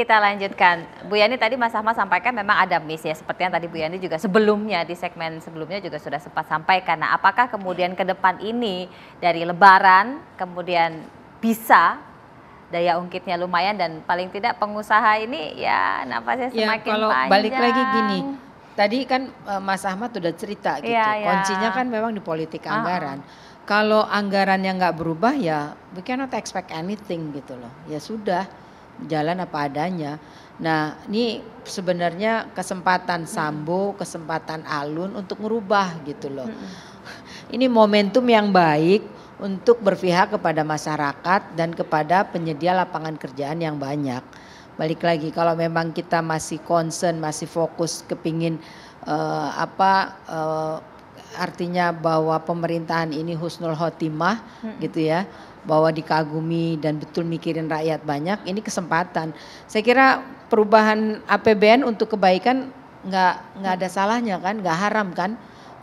Kita lanjutkan. Bu Yani tadi Mas Ahmad sampaikan memang ada miss ya seperti yang tadi Bu Yani juga sebelumnya di segmen sebelumnya juga sudah sempat sampaikan. Nah, apakah kemudian ke depan ini dari lebaran kemudian bisa daya ungkitnya lumayan dan paling tidak pengusaha ini ya nafasnya ya, semakin ya, kalau panjang. balik lagi gini. Tadi kan e, Mas Ahmad sudah cerita gitu. Ya, ya. Kuncinya kan memang di politik ah, ah. anggaran. Kalau anggaran yang nggak berubah ya we cannot expect anything gitu loh ya sudah jalan apa adanya. Nah, ini sebenarnya kesempatan Sambo, hmm. kesempatan Alun untuk merubah gitu loh. Hmm. Ini momentum yang baik untuk berpihak kepada masyarakat dan kepada penyedia lapangan kerjaan yang banyak. Balik lagi kalau memang kita masih concern, masih fokus kepingin uh, apa uh, artinya bahwa pemerintahan ini husnul khotimah hmm. gitu ya bahwa dikagumi dan betul mikirin rakyat banyak ini kesempatan. Saya kira perubahan APBN untuk kebaikan nggak nggak ada salahnya kan, nggak haram kan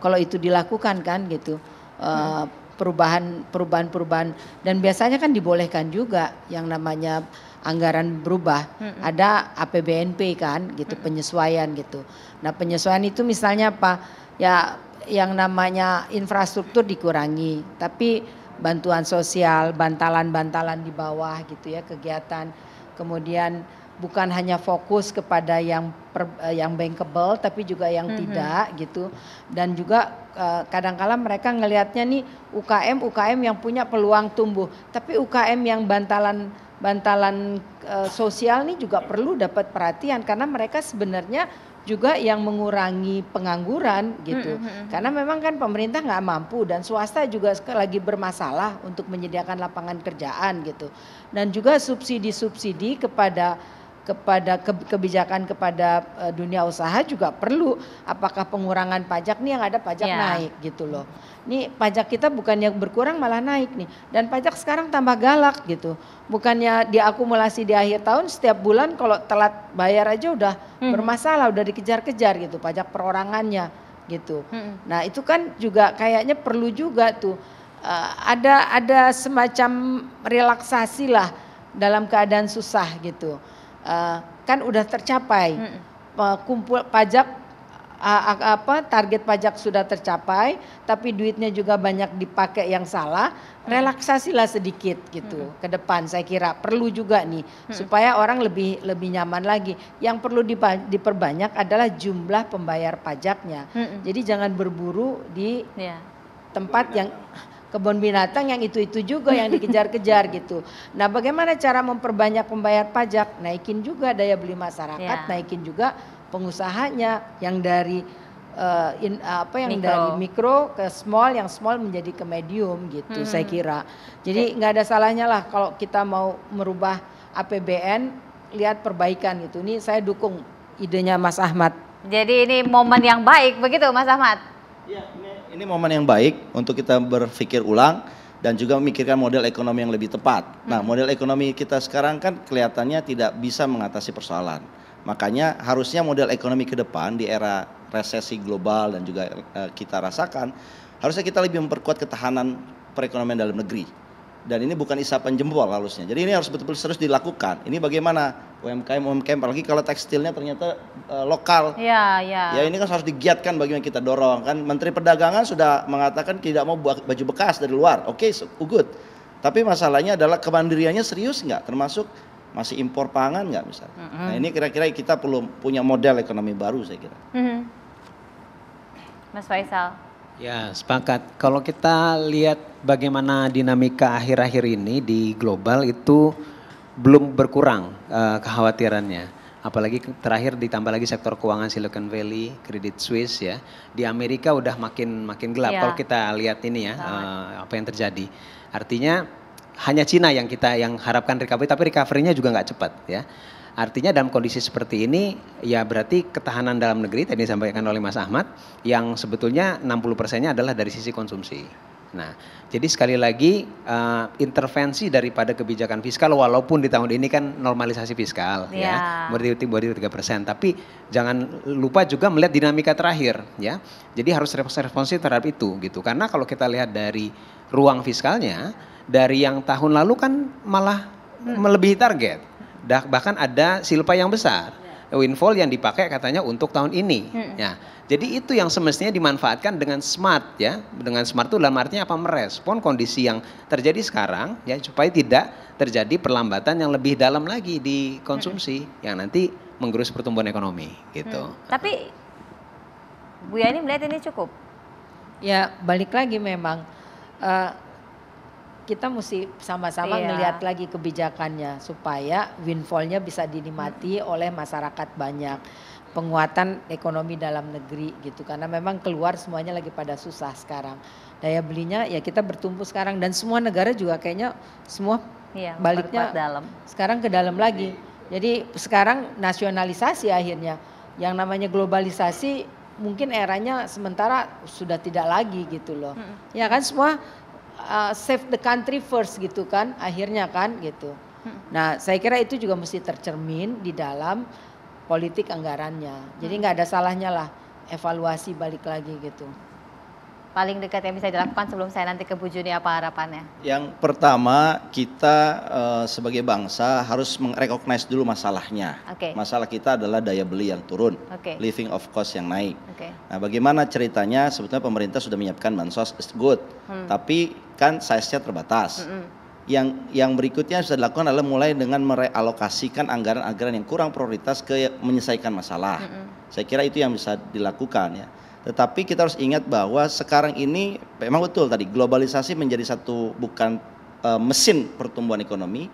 kalau itu dilakukan kan gitu. Eh, perubahan perubahan perubahan dan biasanya kan dibolehkan juga yang namanya anggaran berubah ada APBNP kan gitu penyesuaian gitu nah penyesuaian itu misalnya apa ya yang namanya infrastruktur dikurangi tapi bantuan sosial, bantalan-bantalan di bawah gitu ya kegiatan. Kemudian bukan hanya fokus kepada yang per, eh, yang bankable tapi juga yang mm -hmm. tidak gitu. Dan juga kadang eh, kadangkala mereka ngelihatnya nih UKM UKM yang punya peluang tumbuh, tapi UKM yang bantalan bantalan uh, sosial ini juga perlu dapat perhatian karena mereka sebenarnya juga yang mengurangi pengangguran gitu. Mm -hmm. Karena memang kan pemerintah nggak mampu dan swasta juga lagi bermasalah untuk menyediakan lapangan kerjaan gitu. Dan juga subsidi-subsidi kepada kepada kebijakan kepada e, dunia usaha juga perlu apakah pengurangan pajak nih yang ada pajak yeah. naik gitu loh. Nih pajak kita bukannya berkurang malah naik nih dan pajak sekarang tambah galak gitu. Bukannya diakumulasi di akhir tahun setiap bulan kalau telat bayar aja udah hmm. bermasalah, udah dikejar-kejar gitu pajak perorangannya gitu. Hmm. Nah, itu kan juga kayaknya perlu juga tuh uh, ada ada semacam relaksasi lah dalam keadaan susah gitu. Eh, kan udah tercapai hmm. kumpul pajak uh, apa target pajak sudah tercapai tapi duitnya juga banyak dipakai yang salah relaksasilah sedikit gitu hmm. ke depan saya kira perlu juga nih hmm. supaya orang lebih lebih nyaman lagi yang perlu diperbanyak adalah jumlah pembayar pajaknya hmm. jadi jangan berburu di ya. tempat yang kebun binatang yang itu-itu juga yang dikejar-kejar gitu. Nah, bagaimana cara memperbanyak pembayar pajak? Naikin juga daya beli masyarakat, yeah. naikin juga pengusahanya yang dari uh, in, apa yang mikro. dari mikro ke small, yang small menjadi ke medium gitu hmm. saya kira. Jadi nggak ada salahnya lah kalau kita mau merubah APBN lihat perbaikan gitu. Ini saya dukung idenya Mas Ahmad. Jadi ini momen yang baik begitu Mas Ahmad. Iya, ini ini momen yang baik untuk kita berpikir ulang dan juga memikirkan model ekonomi yang lebih tepat. Nah, hmm. model ekonomi kita sekarang kan kelihatannya tidak bisa mengatasi persoalan. Makanya harusnya model ekonomi ke depan di era resesi global dan juga eh, kita rasakan harusnya kita lebih memperkuat ketahanan perekonomian dalam negeri dan ini bukan isapan jempol halusnya. Jadi ini harus betul-betul terus dilakukan. Ini bagaimana UMKM UMKM apalagi kalau tekstilnya ternyata uh, lokal. Ya, ya. Ya ini kan harus digiatkan bagaimana kita dorong kan Menteri Perdagangan sudah mengatakan tidak mau baju bekas dari luar. Oke, okay, so good. Tapi masalahnya adalah kemandiriannya serius nggak termasuk masih impor pangan nggak misalnya. Mm -hmm. Nah, ini kira-kira kita perlu punya model ekonomi baru saya kira. Mm -hmm. Mas Faisal. Ya, sepakat. Kalau kita lihat bagaimana dinamika akhir-akhir ini di global itu belum berkurang uh, kekhawatirannya. Apalagi terakhir ditambah lagi sektor keuangan Silicon Valley, Credit Suisse ya. Di Amerika udah makin makin gelap ya. kalau kita lihat ini ya uh, apa yang terjadi. Artinya hanya Cina yang kita yang harapkan recovery tapi recovery-nya juga nggak cepat ya. Artinya dalam kondisi seperti ini ya berarti ketahanan dalam negeri tadi disampaikan oleh Mas Ahmad yang sebetulnya 60 persennya adalah dari sisi konsumsi. Nah, jadi sekali lagi uh, intervensi daripada kebijakan fiskal walaupun di tahun ini kan normalisasi fiskal yeah. ya iya. berarti berarti tiga persen, tapi jangan lupa juga melihat dinamika terakhir ya. Jadi harus responsif terhadap itu gitu. Karena kalau kita lihat dari ruang fiskalnya dari yang tahun lalu kan malah hmm. melebihi target bahkan ada silpa yang besar ya. windfall yang dipakai katanya untuk tahun ini. Hmm. Ya. Jadi itu yang semestinya dimanfaatkan dengan smart ya. Dengan smart itu dalam artinya apa merespon kondisi yang terjadi sekarang ya supaya tidak terjadi perlambatan yang lebih dalam lagi di konsumsi hmm. yang nanti menggerus pertumbuhan ekonomi gitu. Hmm. Tapi Bu Yani melihat ini cukup. Ya, balik lagi memang uh, kita mesti sama-sama iya. melihat lagi kebijakannya supaya windfallnya bisa dinikmati hmm. oleh masyarakat banyak penguatan ekonomi dalam negeri gitu karena memang keluar semuanya lagi pada susah sekarang daya belinya ya kita bertumpu sekarang dan semua negara juga kayaknya semua iya, baliknya dalam. sekarang ke dalam lagi jadi sekarang nasionalisasi akhirnya yang namanya globalisasi mungkin eranya sementara sudah tidak lagi gitu loh. Hmm. Ya kan semua uh, save the country first gitu kan akhirnya kan gitu. Hmm. Nah saya kira itu juga mesti tercermin di dalam politik anggarannya. Jadi hmm. nggak ada salahnya lah evaluasi balik lagi gitu paling dekat yang bisa dilakukan sebelum saya nanti ke Bu Juni apa harapannya? Yang pertama kita uh, sebagai bangsa harus merecognize dulu masalahnya. Okay. Masalah kita adalah daya beli yang turun, okay. living of cost yang naik. Okay. Nah bagaimana ceritanya sebetulnya pemerintah sudah menyiapkan bansos is good, hmm. tapi kan size-nya terbatas. Mm -hmm. Yang yang berikutnya sudah dilakukan adalah mulai dengan merealokasikan anggaran-anggaran yang kurang prioritas ke menyelesaikan masalah. Mm Saya kira itu yang bisa dilakukan ya tetapi kita harus ingat bahwa sekarang ini memang betul tadi globalisasi menjadi satu bukan e, mesin pertumbuhan ekonomi.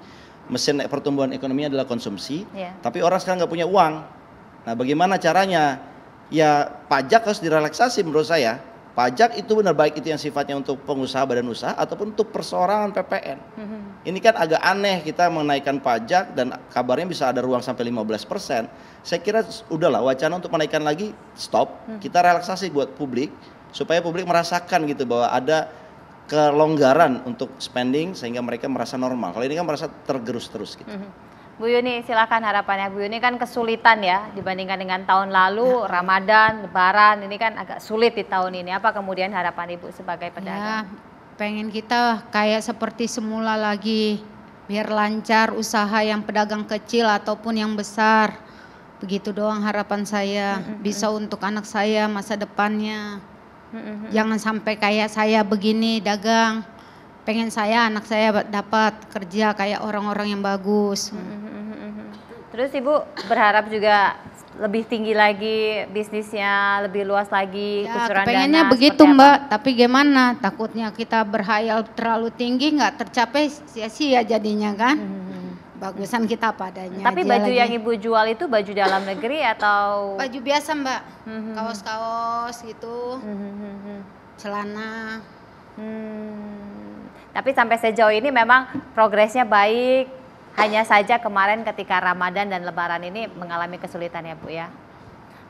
Mesin pertumbuhan ekonomi adalah konsumsi, yeah. tapi orang sekarang nggak punya uang. Nah, bagaimana caranya? Ya pajak harus direlaksasi menurut saya Pajak itu benar baik itu yang sifatnya untuk pengusaha badan usaha ataupun untuk perseorangan PPN. hmm Ini kan agak aneh kita menaikkan pajak dan kabarnya bisa ada ruang sampai 15%. Saya kira udahlah wacana untuk menaikkan lagi stop. hmm Kita relaksasi buat publik supaya publik merasakan gitu bahwa ada kelonggaran untuk spending sehingga mereka merasa normal. Kalau ini kan merasa tergerus terus gitu. hmm Bu Yuni, silakan harapannya. Bu Yuni kan kesulitan ya dibandingkan dengan tahun lalu, nah. Ramadan, Lebaran, ini kan agak sulit di tahun ini. Apa kemudian harapan Ibu sebagai pedagang? Ya, pengen kita kayak seperti semula lagi, biar lancar usaha yang pedagang kecil ataupun yang besar. Begitu doang harapan saya, bisa untuk anak saya masa depannya. Jangan sampai kayak saya begini dagang. Pengen saya anak saya dapat kerja kayak orang-orang yang bagus. Terus Ibu berharap juga lebih tinggi lagi bisnisnya, lebih luas lagi ya, pengennya begitu Mbak, tapi gimana? Takutnya kita berhayal terlalu tinggi nggak tercapai sia-sia jadinya kan. Hmm. hmm, hmm. Bagusan kita padanya. Tapi baju lagi. yang Ibu jual itu baju dalam negeri atau baju biasa Mbak, kaos hmm, kaos-kaos gitu, hmm. celana. Hmm. Tapi sampai sejauh ini memang progresnya baik hanya saja kemarin ketika Ramadan dan Lebaran ini mengalami kesulitan ya Bu ya.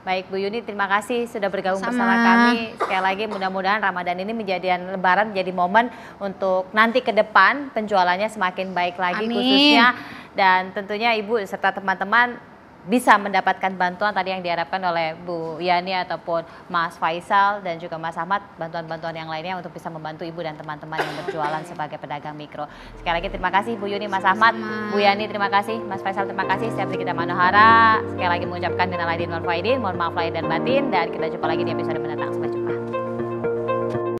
Baik Bu Yuni, terima kasih sudah bergabung Sama. bersama kami. Sekali lagi mudah-mudahan Ramadan ini menjadi Lebaran menjadi momen untuk nanti ke depan penjualannya semakin baik lagi Amin. khususnya dan tentunya Ibu serta teman-teman bisa mendapatkan bantuan tadi yang diharapkan oleh Bu Yani ataupun Mas Faisal dan juga Mas Ahmad bantuan-bantuan yang lainnya untuk bisa membantu Ibu dan teman-teman yang berjualan sebagai pedagang mikro. Sekali lagi terima kasih Bu Yuni, Mas Ahmad, Bu Yani terima kasih, Mas Faisal terima kasih, saya kita Manohara sekali lagi mengucapkan dengan aidin mohon maaf lahir dan batin dan kita jumpa lagi di episode mendatang. Sampai jumpa.